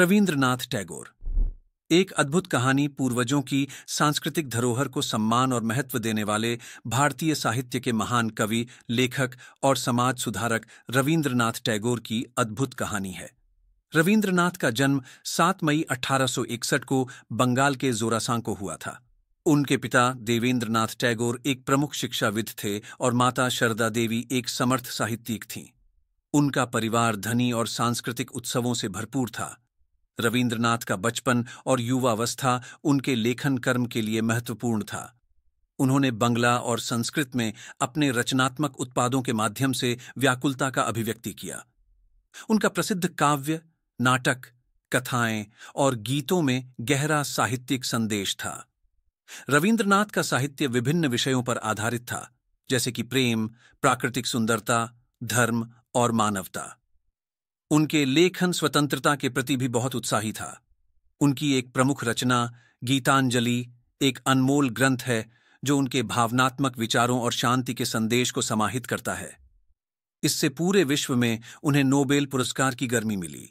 रविंद्रनाथ टैगोर एक अद्भुत कहानी पूर्वजों की सांस्कृतिक धरोहर को सम्मान और महत्व देने वाले भारतीय साहित्य के महान कवि लेखक और समाज सुधारक रविंद्रनाथ टैगोर की अद्भुत कहानी है रविंद्रनाथ का जन्म 7 मई 1861 को बंगाल के जोरासां को हुआ था उनके पिता देवेंद्रनाथ टैगोर एक प्रमुख शिक्षाविद थे और माता शरदा देवी एक समर्थ साहित्यिक थीं उनका परिवार धनी और सांस्कृतिक उत्सवों से भरपूर था रवींद्रनाथ का बचपन और युवावस्था उनके लेखन कर्म के लिए महत्वपूर्ण था उन्होंने बंगला और संस्कृत में अपने रचनात्मक उत्पादों के माध्यम से व्याकुलता का अभिव्यक्ति किया उनका प्रसिद्ध काव्य नाटक कथाएं और गीतों में गहरा साहित्यिक संदेश था रवींद्रनाथ का साहित्य विभिन्न विषयों पर आधारित था जैसे कि प्रेम प्राकृतिक सुंदरता धर्म और मानवता उनके लेखन स्वतंत्रता के प्रति भी बहुत उत्साही था उनकी एक प्रमुख रचना गीतांजलि एक अनमोल ग्रंथ है जो उनके भावनात्मक विचारों और शांति के संदेश को समाहित करता है इससे पूरे विश्व में उन्हें नोबेल पुरस्कार की गर्मी मिली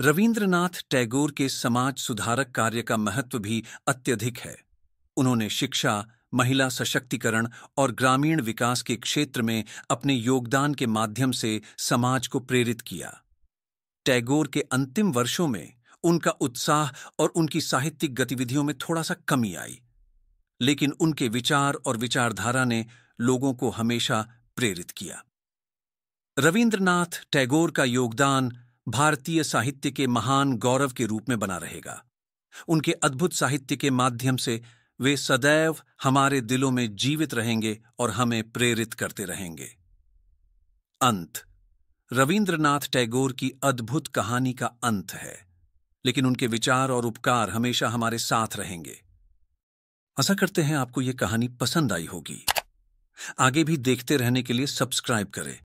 रवींद्रनाथ टैगोर के समाज सुधारक कार्य का महत्व भी अत्यधिक है उन्होंने शिक्षा महिला सशक्तिकरण और ग्रामीण विकास के क्षेत्र में अपने योगदान के माध्यम से समाज को प्रेरित किया टैगोर के अंतिम वर्षों में उनका उत्साह और उनकी साहित्यिक गतिविधियों में थोड़ा सा कमी आई लेकिन उनके विचार और विचारधारा ने लोगों को हमेशा प्रेरित किया रविंद्रनाथ टैगोर का योगदान भारतीय साहित्य के महान गौरव के रूप में बना रहेगा उनके अद्भुत साहित्य के माध्यम से वे सदैव हमारे दिलों में जीवित रहेंगे और हमें प्रेरित करते रहेंगे अंत रविंद्रनाथ टैगोर की अद्भुत कहानी का अंत है लेकिन उनके विचार और उपकार हमेशा हमारे साथ रहेंगे आशा करते हैं आपको यह कहानी पसंद आई होगी आगे भी देखते रहने के लिए सब्सक्राइब करें